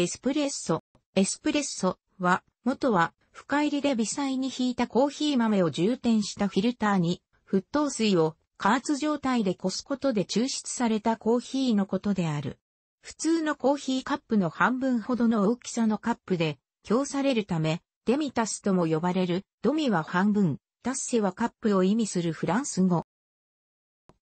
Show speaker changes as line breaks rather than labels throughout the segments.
エスプレッソ。エスプレッソは、元は、深入りで微細に引いたコーヒー豆を充填したフィルターに、沸騰水を加圧状態でこすことで抽出されたコーヒーのことである。普通のコーヒーカップの半分ほどの大きさのカップで、供されるため、デミタスとも呼ばれる、ドミは半分、タッセはカップを意味するフランス語。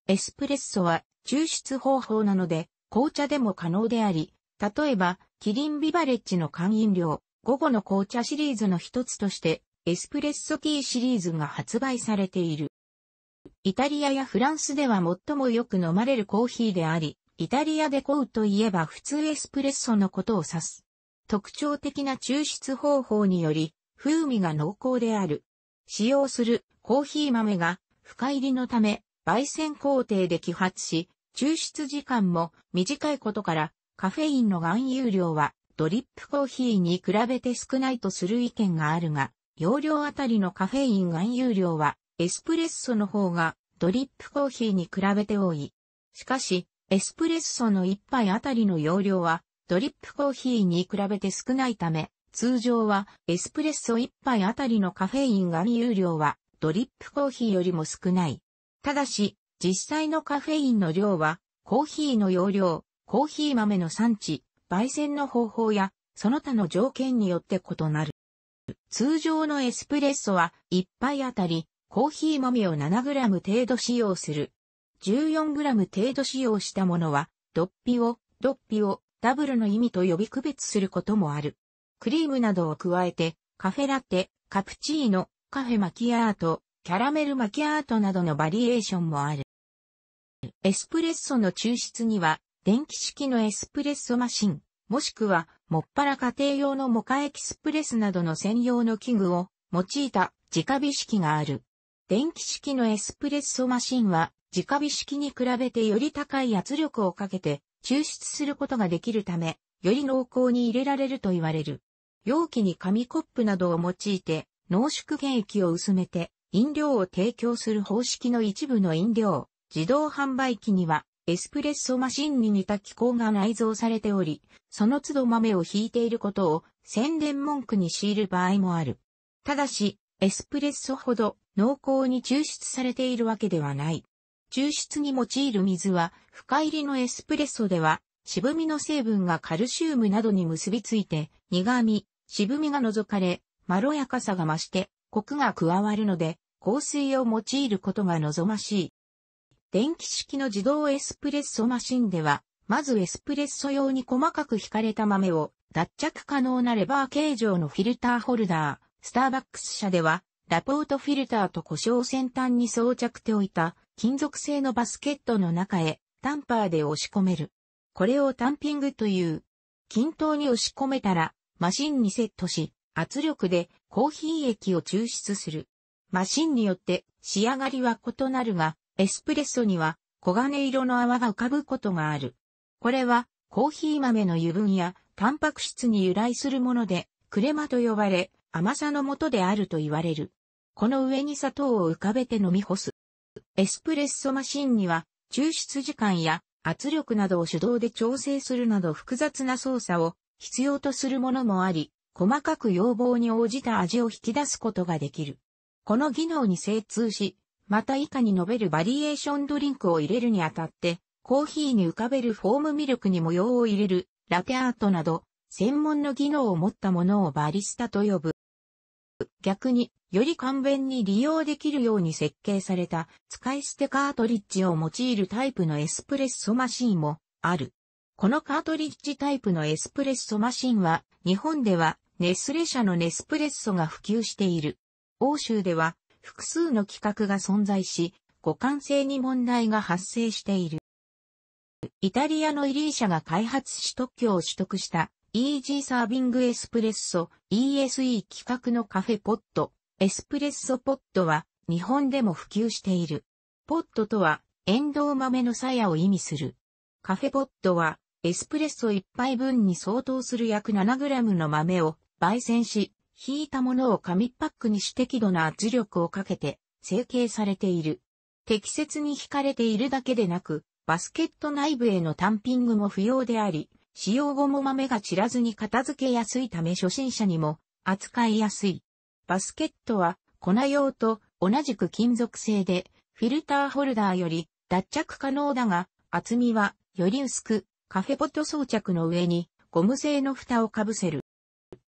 エスプレッソは抽出方法なので、紅茶でも可能であり、例えば、キリンビバレッジの缶飲料、午後の紅茶シリーズの一つとして、エスプレッソティーシリーズが発売されている。イタリアやフランスでは最もよく飲まれるコーヒーであり、イタリアでコウといえば普通エスプレッソのことを指す。特徴的な抽出方法により、風味が濃厚である。使用するコーヒー豆が深入りのため、焙煎工程で揮発し、抽出時間も短いことからカフェインの含有量はドリップコーヒーに比べて少ないとする意見があるが、容量あたりのカフェイン含有量はエスプレッソの方がドリップコーヒーに比べて多い。しかし、エスプレッソの一杯あたりの容量はドリップコーヒーに比べて少ないため、通常はエスプレッソ一杯あたりのカフェイン含有量はドリップコーヒーよりも少ない。ただし、実際のカフェインの量はコーヒーの容量コーヒー豆の産地、焙煎の方法や、その他の条件によって異なる。通常のエスプレッソは1杯あたりコーヒー豆を 7g 程度使用する。14g 程度使用したものは、ドッピを、ドッピを、ダブルの意味と呼び区別することもある。クリームなどを加えて、カフェラテ、カプチーノ、カフェマキアート、キャラメルマキアートなどのバリエーションもある。エスプレッソの抽出には電気式のエスプレッソマシン、もしくは、もっぱら家庭用のモカエキスプレスなどの専用の器具を用いた直火式がある。電気式のエスプレッソマシンは、直火式に比べてより高い圧力をかけて抽出することができるため、より濃厚に入れられると言われる。容器に紙コップなどを用いて、濃縮原液を薄めて、飲料を提供する方式の一部の飲料、自動販売機には、エスプレッソマシンに似た機構が内蔵されており、その都度豆を引いていることを宣伝文句に強いる場合もある。ただし、エスプレッソほど濃厚に抽出されているわけではない。抽出に用いる水は、深入りのエスプレッソでは、渋みの成分がカルシウムなどに結びついて、苦味、渋みが除かれ、まろやかさが増して、コクが加わるので、香水を用いることが望ましい。電気式の自動エスプレッソマシンでは、まずエスプレッソ用に細かく引かれた豆を脱着可能なレバー形状のフィルターホルダー、スターバックス社では、ラポートフィルターと故障先端に装着ておいた金属製のバスケットの中へタンパーで押し込める。これをタンピングという。均等に押し込めたらマシンにセットし、圧力でコーヒー液を抽出する。マシンによって仕上がりは異なるが、エスプレッソには黄金色の泡が浮かぶことがある。これはコーヒー豆の油分やタンパク質に由来するもので、クレマと呼ばれ、甘さのもとであると言われる。この上に砂糖を浮かべて飲み干す。エスプレッソマシンには抽出時間や圧力などを手動で調整するなど複雑な操作を必要とするものもあり、細かく要望に応じた味を引き出すことができる。この技能に精通し、また以下に述べるバリエーションドリンクを入れるにあたって、コーヒーに浮かべるフォームミルクに模様を入れる、ラテアートなど、専門の技能を持ったものをバリスタと呼ぶ。逆に、より簡便に利用できるように設計された、使い捨てカートリッジを用いるタイプのエスプレッソマシンもある。このカートリッジタイプのエスプレッソマシンは、日本ではネスレ社のネスプレッソが普及している。欧州では複数の規格が存在し、互換性に問題が発生している。イタリアのイリー社が開発し特許を取得した EG サービングエスプレッソ ESE 規格のカフェポット、エスプレッソポットは日本でも普及している。ポットとはエンドウ豆の鞘を意味する。カフェポットはエスプレッソ1杯分に相当する約 7g の豆を焙煎し、引いたものを紙パックにし適度な圧力をかけて成形されている。適切に引かれているだけでなく、バスケット内部へのタンピングも不要であり、使用後も豆が散らずに片付けやすいため初心者にも扱いやすい。バスケットは粉用と同じく金属製で、フィルターホルダーより脱着可能だが、厚みはより薄く、カフェポット装着の上にゴム製の蓋をかぶせる。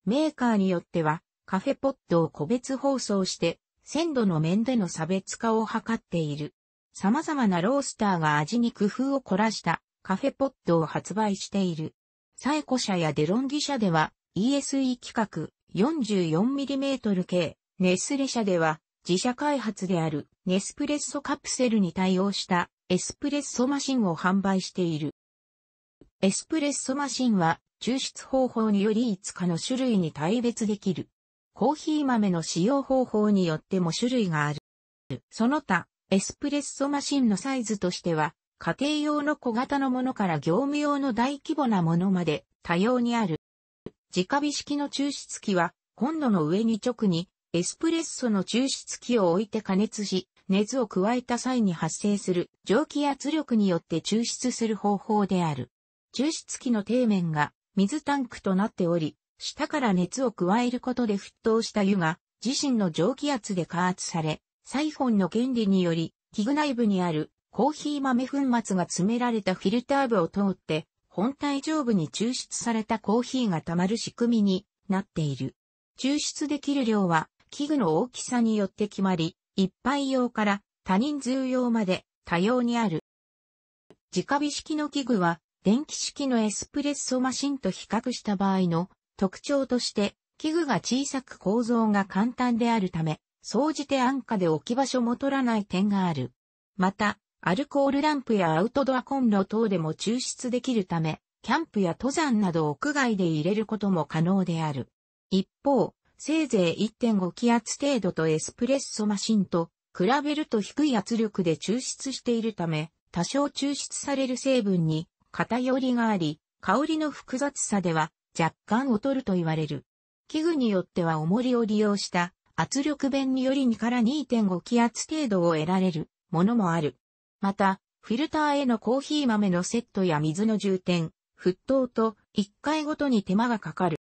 メーカーによっては、カフェポットを個別包装して、鮮度の面での差別化を図っている。様々なロースターが味に工夫を凝らしたカフェポットを発売している。サエコ社やデロンギ社では ESE 規格 44mm 系、ネスレ社では自社開発であるネスプレッソカプセルに対応したエスプレッソマシンを販売している。エスプレッソマシンは抽出方法によりいつかの種類に対別できる。コーヒー豆の使用方法によっても種類がある。その他、エスプレッソマシンのサイズとしては、家庭用の小型のものから業務用の大規模なものまで多様にある。直火式の抽出器は、コンロの上に直に、エスプレッソの抽出器を置いて加熱し、熱を加えた際に発生する蒸気圧力によって抽出する方法である。抽出器の底面が水タンクとなっており、下から熱を加えることで沸騰した湯が自身の蒸気圧で加圧され、サイフォンの原理により、器具内部にあるコーヒー豆粉末が詰められたフィルター部を通って、本体上部に抽出されたコーヒーが溜まる仕組みになっている。抽出できる量は器具の大きさによって決まり、一杯用から多人数用まで多様にある。直火式の器具は電気式のエスプレッソマシンと比較した場合の特徴として器具が小さく構造が簡単であるため、総じて安価で置き場所も取らない点がある。また、アルコールランプやアウトドアコンロ等でも抽出できるため、キャンプや登山など屋外で入れることも可能である。一方、せいぜい1.5気圧程度とエスプレッソマシンと比べると低い圧力で抽出しているため、多少抽出される成分に偏りがあり、香りの複雑さでは若干劣ると言われる。器具によっては重りを利用した圧力弁により2から2.5気圧程度を得られるものもある。また、フィルターへのコーヒー豆のセットや水の充填、沸騰と1回ごとに手間がかかる。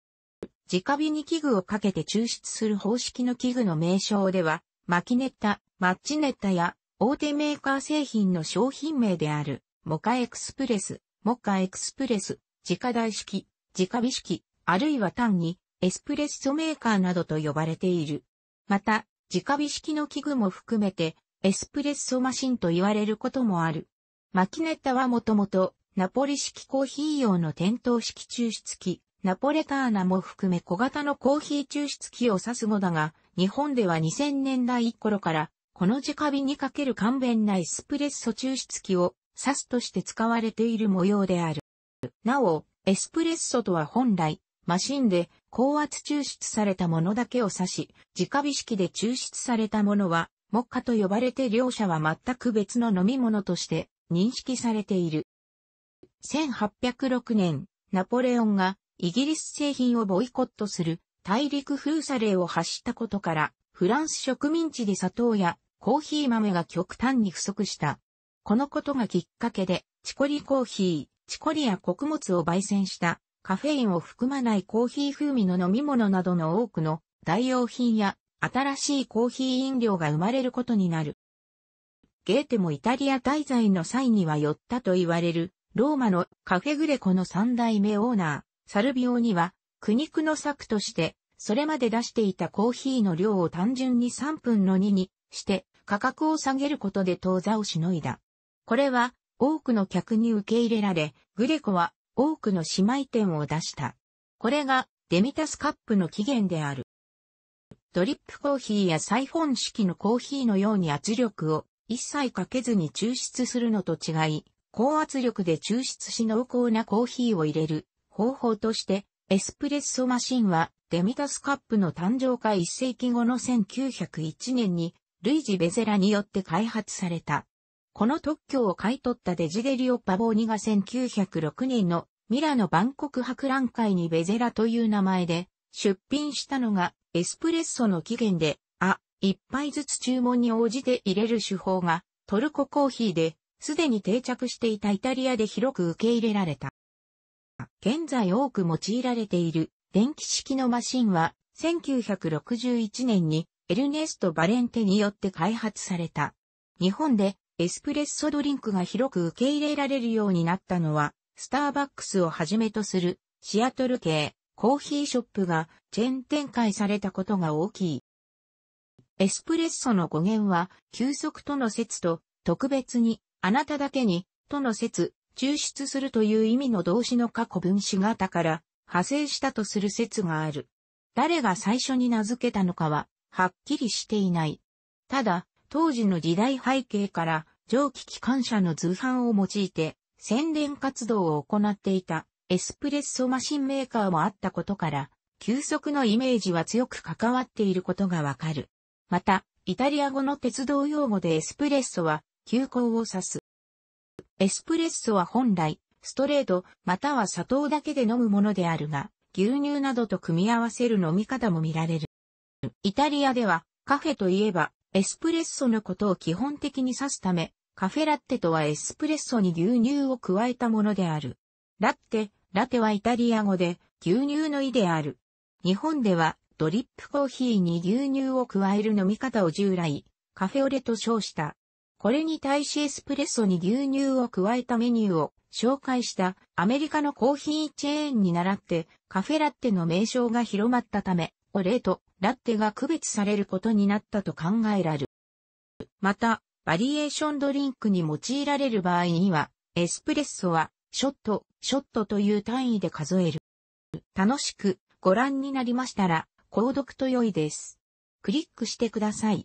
直火に器具をかけて抽出する方式の器具の名称では、マキネッタ、マッチネッタや大手メーカー製品の商品名である、モカエクスプレス、モッカエクスプレス、直大式、直美式、あるいは単にエスプレッソメーカーなどと呼ばれている。また、直美式の器具も含めてエスプレッソマシンと言われることもある。マキネッタはもともとナポリ式コーヒー用の点灯式抽出器、ナポレターナも含め小型のコーヒー抽出器を指すのだが、日本では2000年代頃から、この直火にかける簡便なエスプレッソ抽出器をサスとして使われている模様である。なお、エスプレッソとは本来、マシンで高圧抽出されたものだけを指し、直火式で抽出されたものは、ッカと呼ばれて両者は全く別の飲み物として認識されている。1806年、ナポレオンがイギリス製品をボイコットする大陸封鎖令を発したことから、フランス植民地で砂糖やコーヒー豆が極端に不足したこのことがきっかけで、チコリコーヒー、チコリや穀物を焙煎したカフェインを含まないコーヒー風味の飲み物などの多くの代用品や新しいコーヒー飲料が生まれることになる。ゲーテもイタリア滞在の際には寄ったと言われるローマのカフェグレコの三代目オーナー、サルビオには苦肉の策としてそれまで出していたコーヒーの量を単純に3分の2にして価格を下げることで当座をしのいだ。これは多くの客に受け入れられ、グレコは多くの姉妹店を出した。これがデミタスカップの起源である。ドリップコーヒーやサイフォン式のコーヒーのように圧力を一切かけずに抽出するのと違い、高圧力で抽出し濃厚なコーヒーを入れる方法として、エスプレッソマシンはデミタスカップの誕生か一1世紀後の1901年にルイジ・ベゼラによって開発された。この特許を買い取ったデジデリオ・パボーニが1906年のミラノ万国博覧会にベゼラという名前で出品したのがエスプレッソの起源で、あ、一杯ずつ注文に応じて入れる手法がトルココーヒーで、すでに定着していたイタリアで広く受け入れられた。現在多く用いられている電気式のマシンは1961年にエルネスト・バレンテによって開発された。日本でエスプレッソドリンクが広く受け入れられるようになったのは、スターバックスをはじめとするシアトル系コーヒーショップがチェーン展開されたことが大きい。エスプレッソの語源は、休息との説と、特別に、あなただけに、との説、抽出するという意味の動詞の過去分詞型から派生したとする説がある。誰が最初に名付けたのかは、はっきりしていない。ただ、当時の時代背景から蒸気機関車の図版を用いて宣伝活動を行っていたエスプレッソマシンメーカーもあったことから、急速のイメージは強く関わっていることがわかる。また、イタリア語の鉄道用語でエスプレッソは急行を指す。エスプレッソは本来、ストレート、または砂糖だけで飲むものであるが、牛乳などと組み合わせる飲み方も見られる。イタリアでは、カフェといえば、エスプレッソのことを基本的に指すため、カフェラッテとはエスプレッソに牛乳を加えたものである。ラッテ、ラテはイタリア語で牛乳の意である。日本ではドリップコーヒーに牛乳を加える飲み方を従来、カフェオレと称した。これに対しエスプレッソに牛乳を加えたメニューを紹介したアメリカのコーヒーチェーンに倣ってカフェラッテの名称が広まったため、オレとラッテが区別されることになったと考えられる。また、バリエーションドリンクに用いられる場合には、エスプレッソは、ショット、ショットという単位で数える。楽しくご覧になりましたら、購読と良いです。クリックしてください。